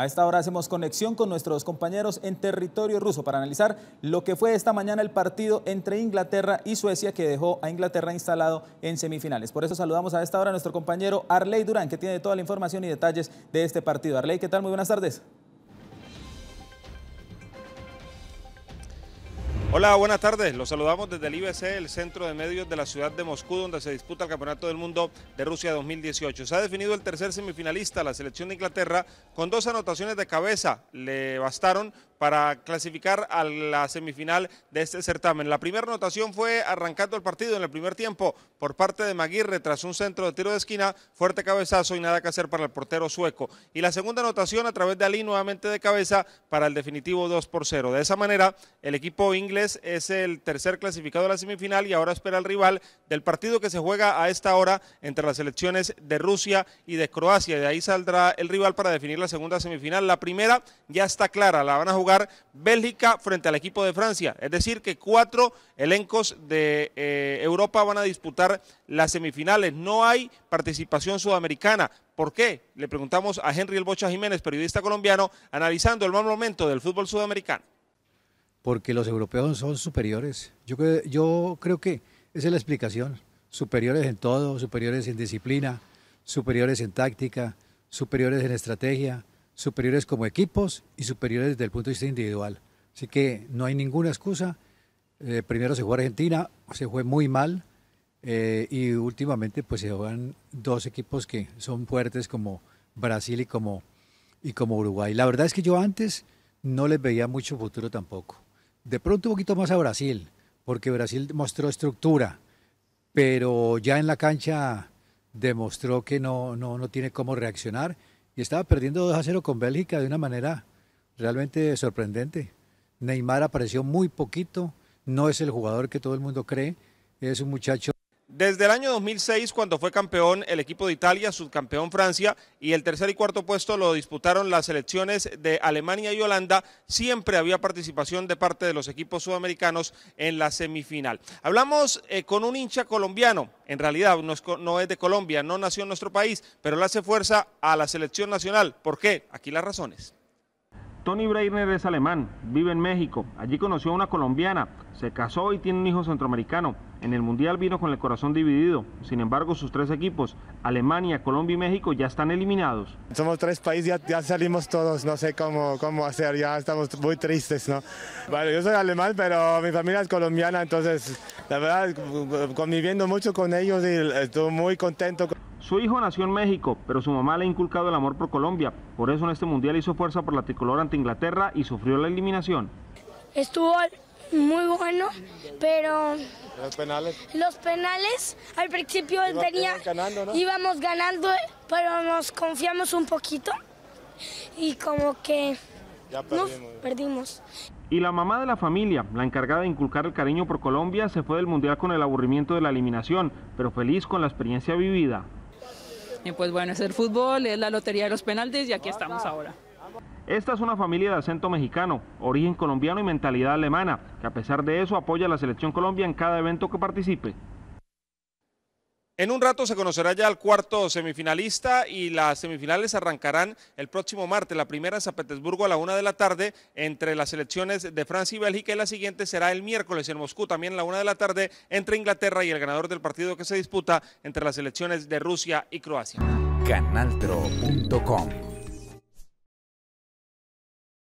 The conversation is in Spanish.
A esta hora hacemos conexión con nuestros compañeros en territorio ruso para analizar lo que fue esta mañana el partido entre Inglaterra y Suecia que dejó a Inglaterra instalado en semifinales. Por eso saludamos a esta hora a nuestro compañero Arley Durán que tiene toda la información y detalles de este partido. Arley, ¿qué tal? Muy buenas tardes. Hola, buenas tardes. Los saludamos desde el IBC, el centro de medios de la ciudad de Moscú, donde se disputa el Campeonato del Mundo de Rusia 2018. Se ha definido el tercer semifinalista, la selección de Inglaterra, con dos anotaciones de cabeza. Le bastaron para clasificar a la semifinal de este certamen. La primera anotación fue arrancando el partido en el primer tiempo por parte de Maguirre tras un centro de tiro de esquina, fuerte cabezazo y nada que hacer para el portero sueco. Y la segunda anotación a través de Ali nuevamente de cabeza para el definitivo 2 por 0. De esa manera, el equipo inglés es el tercer clasificado a la semifinal y ahora espera el rival del partido que se juega a esta hora entre las selecciones de Rusia y de Croacia. De ahí saldrá el rival para definir la segunda semifinal. La primera ya está clara, la van a jugar Bélgica frente al equipo de Francia. Es decir, que cuatro elencos de eh, Europa van a disputar las semifinales. No hay participación sudamericana. ¿Por qué? Le preguntamos a Henry El Bocha Jiménez, periodista colombiano, analizando el mal momento del fútbol sudamericano. Porque los europeos son superiores. Yo, yo creo que esa es la explicación. Superiores en todo, superiores en disciplina, superiores en táctica, superiores en estrategia, superiores como equipos y superiores desde el punto de vista individual. Así que no hay ninguna excusa. Eh, primero se jugó Argentina, se fue muy mal eh, y últimamente pues se juegan dos equipos que son fuertes como Brasil y como, y como Uruguay. La verdad es que yo antes no les veía mucho futuro tampoco. De pronto un poquito más a Brasil, porque Brasil mostró estructura, pero ya en la cancha demostró que no, no, no tiene cómo reaccionar y estaba perdiendo 2 a 0 con Bélgica de una manera realmente sorprendente. Neymar apareció muy poquito, no es el jugador que todo el mundo cree, es un muchacho desde el año 2006, cuando fue campeón el equipo de Italia, subcampeón Francia, y el tercer y cuarto puesto lo disputaron las selecciones de Alemania y Holanda, siempre había participación de parte de los equipos sudamericanos en la semifinal. Hablamos eh, con un hincha colombiano, en realidad no es de Colombia, no nació en nuestro país, pero le hace fuerza a la selección nacional. ¿Por qué? Aquí las razones. Tony Breiner es alemán, vive en México. Allí conoció a una colombiana, se casó y tiene un hijo centroamericano. En el Mundial vino con el corazón dividido. Sin embargo, sus tres equipos, Alemania, Colombia y México, ya están eliminados. Somos tres países, ya, salimos todos, no sé cómo, cómo hacer, ya estamos muy tristes, ¿no? yo soy alemán, pero mi familia es colombiana, entonces, la verdad, conviviendo mucho con ellos y estoy muy contento. Su hijo nació en México, pero su mamá le ha inculcado el amor por Colombia. Por eso en este mundial hizo fuerza por la tricolor ante Inglaterra y sufrió la eliminación. Estuvo muy bueno, pero los penales, los penales al principio él tenía, íbamos ganando, pero nos confiamos un poquito y como que Nos perdimos. Y la mamá de la familia, la encargada de inculcar el cariño por Colombia, se fue del Mundial con el aburrimiento de la eliminación, pero feliz con la experiencia vivida. Y pues bueno, es el fútbol, es la lotería de los penaltis y aquí estamos ahora. Esta es una familia de acento mexicano, origen colombiano y mentalidad alemana, que a pesar de eso apoya a la selección Colombia en cada evento que participe. En un rato se conocerá ya el cuarto semifinalista y las semifinales arrancarán el próximo martes. La primera en San Petersburgo a la una de la tarde entre las selecciones de Francia y Bélgica y la siguiente será el miércoles en Moscú también a la una de la tarde entre Inglaterra y el ganador del partido que se disputa entre las selecciones de Rusia y Croacia. Canaltro.com